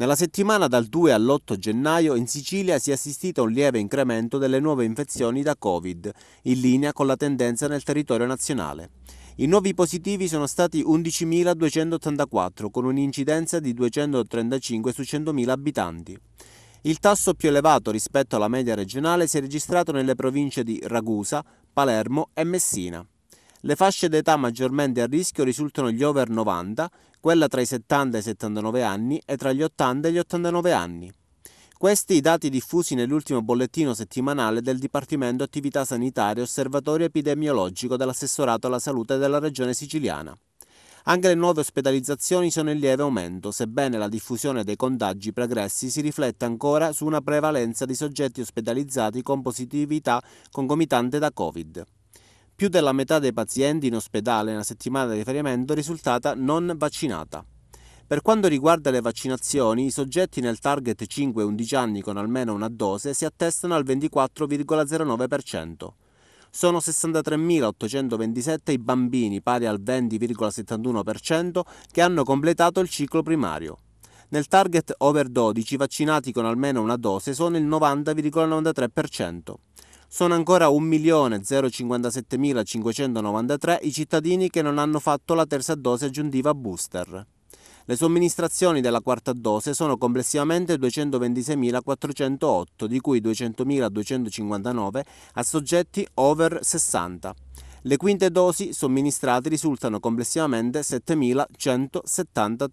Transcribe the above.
Nella settimana dal 2 all'8 gennaio in Sicilia si è assistito a un lieve incremento delle nuove infezioni da Covid, in linea con la tendenza nel territorio nazionale. I nuovi positivi sono stati 11.284 con un'incidenza di 235 su 100.000 abitanti. Il tasso più elevato rispetto alla media regionale si è registrato nelle province di Ragusa, Palermo e Messina. Le fasce d'età maggiormente a rischio risultano gli over 90, quella tra i 70 e i 79 anni e tra gli 80 e gli 89 anni. Questi i dati diffusi nell'ultimo bollettino settimanale del Dipartimento Attività Sanitaria e Osservatorio Epidemiologico dell'Assessorato alla Salute della Regione Siciliana. Anche le nuove ospedalizzazioni sono in lieve aumento, sebbene la diffusione dei contagi pregressi si rifletta ancora su una prevalenza di soggetti ospedalizzati con positività concomitante da Covid. Più della metà dei pazienti in ospedale nella settimana di riferimento risultata non vaccinata. Per quanto riguarda le vaccinazioni, i soggetti nel target 5-11 anni con almeno una dose si attestano al 24,09%. Sono 63.827 i bambini, pari al 20,71%, che hanno completato il ciclo primario. Nel target over 12 vaccinati con almeno una dose sono il 90,93%. Sono ancora 1.057.593 i cittadini che non hanno fatto la terza dose aggiuntiva booster. Le somministrazioni della quarta dose sono complessivamente 226.408, di cui 200.259 a soggetti over 60. Le quinte dosi somministrate risultano complessivamente 7.173.